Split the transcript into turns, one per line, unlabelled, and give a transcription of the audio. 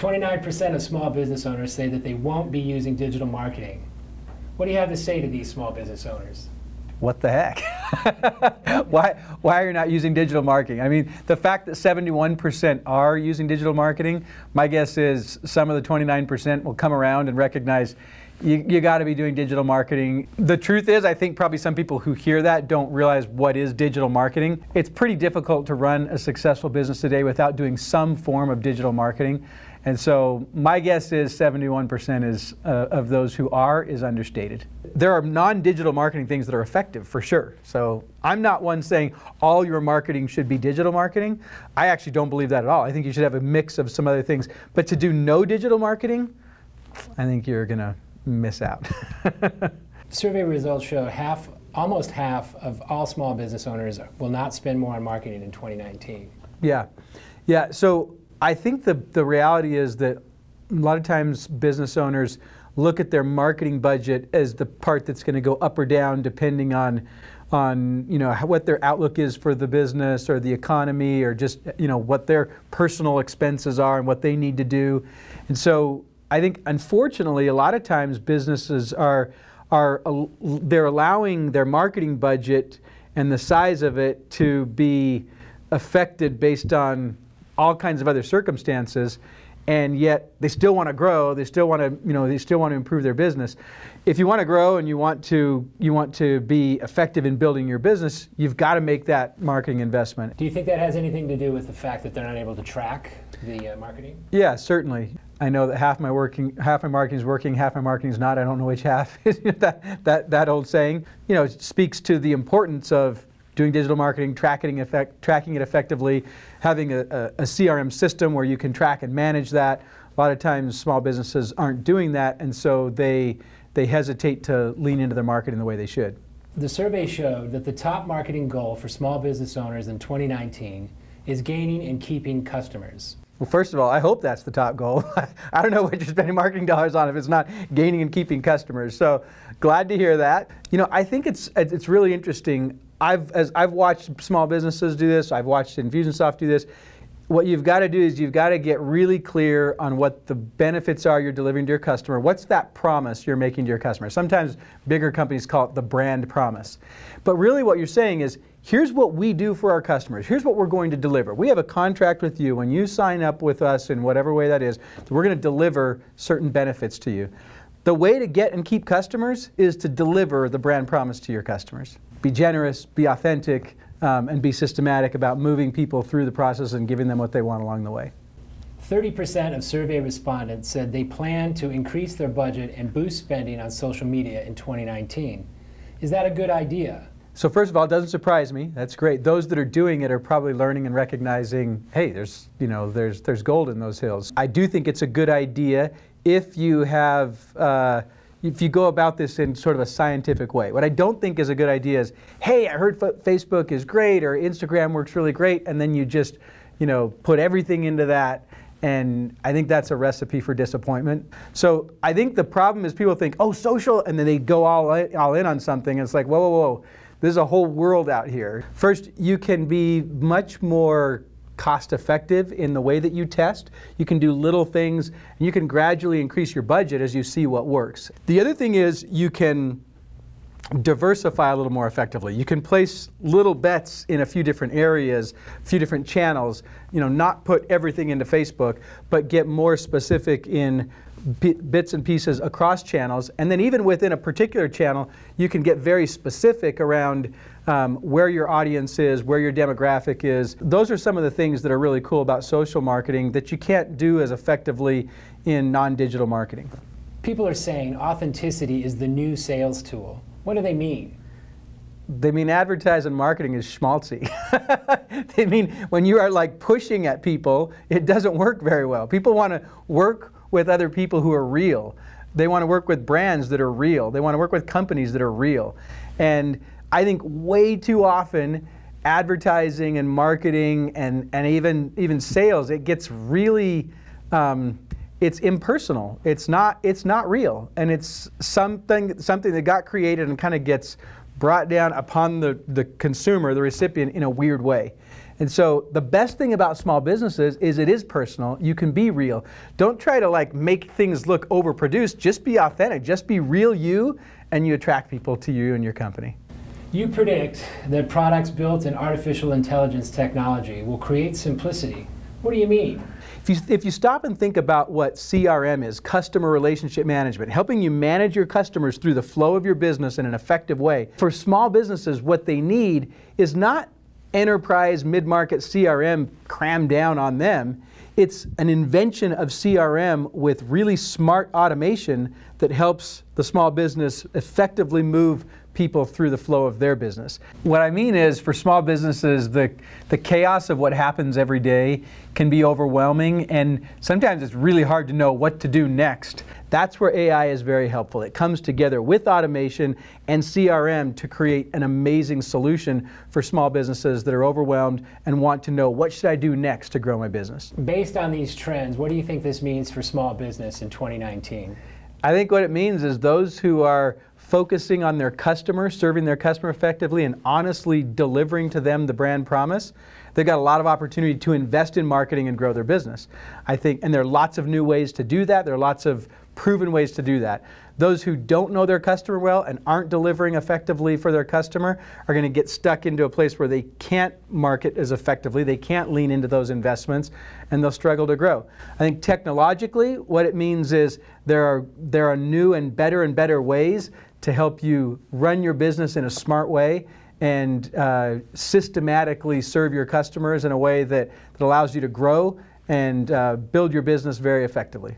29% of small business owners say that they won't be using digital marketing. What do you have to say to these small business owners?
What the heck?
why, why are
you not using digital marketing? I mean, the fact that 71% are using digital marketing, my guess is some of the 29% will come around and recognize, you, you got to be doing digital marketing. The truth is, I think probably some people who hear that don't realize what is digital marketing. It's pretty difficult to run a successful business today without doing some form of digital marketing. And so my guess is 71% is uh, of those who are is understated. There are non-digital marketing things that are effective for sure. So I'm not one saying all your marketing should be digital marketing. I actually don't believe that at all. I think you should have a mix of some other things. But to do no digital marketing, I think you're going to miss out.
Survey results show half, almost half of all small business owners will not spend more on marketing in 2019.
Yeah, yeah. So I think the the reality is that a lot of times business owners look at their marketing budget as the part that's going to go up or down depending on on you know what their outlook is for the business or the economy or just you know what their personal expenses are and what they need to do and so I think unfortunately a lot of times businesses are are they're allowing their marketing budget and the size of it to be affected based on all kinds of other circumstances and yet they still want to grow they still want to you know they still want to improve their business if you want to grow and you want to you want to be effective in building your business you've got to make that marketing investment do you
think that has anything to do with the fact that they're not able to track the uh, marketing
yeah certainly I know that half my working, half my marketing is working, half my marketing is not. I don't know which half. that, that, that old saying, you know, speaks to the importance of doing digital marketing, tracking, effect, tracking it effectively, having a, a, a CRM system where you can track and manage that. A lot of times, small businesses aren't doing that, and so they they hesitate to lean into their marketing the way they should.
The survey showed that the top marketing goal for small business owners in 2019 is gaining and keeping customers.
Well, first of all, I hope that's the top goal. I don't know what you're spending marketing dollars on if it's not gaining and keeping customers. So glad to hear that. You know, I think it's it's really interesting. I've as I've watched small businesses do this. I've watched Infusionsoft do this what you've got to do is you've got to get really clear on what the benefits are you're delivering to your customer. What's that promise you're making to your customer? Sometimes bigger companies call it the brand promise. But really what you're saying is, here's what we do for our customers. Here's what we're going to deliver. We have a contract with you. When you sign up with us in whatever way that is, we're going to deliver certain benefits to you. The way to get and keep customers is to deliver the brand promise to your customers. Be generous, be authentic, um, and be systematic about moving people through the process and giving them what they want along the way.
30% of survey respondents said they plan to increase their budget and boost spending on social media in 2019. Is that a good idea?
So first of all, it doesn't surprise me. That's great. Those that are doing it are probably learning and recognizing, hey, there's you know there's there's gold in those hills. I do think it's a good idea if you have. Uh, if you go about this in sort of a scientific way. What I don't think is a good idea is, hey, I heard Facebook is great or Instagram works really great, and then you just, you know, put everything into that. And I think that's a recipe for disappointment. So I think the problem is people think, oh, social, and then they go all in, all in on something, and it's like, whoa, whoa, whoa, there's a whole world out here. First, you can be much more cost effective in the way that you test. You can do little things and you can gradually increase your budget as you see what works. The other thing is you can diversify a little more effectively. You can place little bets in a few different areas, a few different channels, you know, not put everything into Facebook, but get more specific in bits and pieces across channels. And then even within a particular channel, you can get very specific around um, where your audience is, where your demographic is. Those are some of the things that are really cool about social marketing that you can't do as effectively in non-digital marketing.
People are saying authenticity is the new sales
tool. What do they mean? They mean advertising marketing is schmaltzy. they mean when you are like pushing at people, it doesn't work very well. People want to work with other people who are real. They want to work with brands that are real. They want to work with companies that are real. And I think way too often advertising and marketing and, and even even sales, it gets really um, it's impersonal. It's not it's not real, and it's something something that got created and kind of gets brought down upon the the consumer, the recipient, in a weird way. And so the best thing about small businesses is it is personal. You can be real. Don't try to like make things look overproduced. Just be authentic. Just be real you, and you
attract people to you and your company. You predict that products built in artificial intelligence technology will create simplicity what do you mean? If you, if you stop and think
about what CRM is, customer relationship management, helping you manage your customers through the flow of your business in an effective way. For small businesses, what they need is not enterprise mid market CRM crammed down on them. It's an invention of CRM with really smart automation that helps the small business effectively move people through the flow of their business. What I mean is, for small businesses, the, the chaos of what happens every day can be overwhelming, and sometimes it's really hard to know what to do next. That's where AI is very helpful. It comes together with automation and CRM to create an amazing solution for small businesses that are overwhelmed and want to know what should I do next to grow my business.
Based on these trends, what do you think this means for small business in 2019? I think what it means is those who are
focusing on their customer, serving their customer effectively, and honestly delivering to them the brand promise, they've got a lot of opportunity to invest in marketing and grow their business. I think, and there are lots of new ways to do that. There are lots of proven ways to do that. Those who don't know their customer well and aren't delivering effectively for their customer are going to get stuck into a place where they can't market as effectively, they can't lean into those investments, and they'll struggle to grow. I think technologically, what it means is there are, there are new and better and better ways to help you run your business in a smart way and uh, systematically serve your customers in a way that, that allows you to grow and uh, build your business very effectively.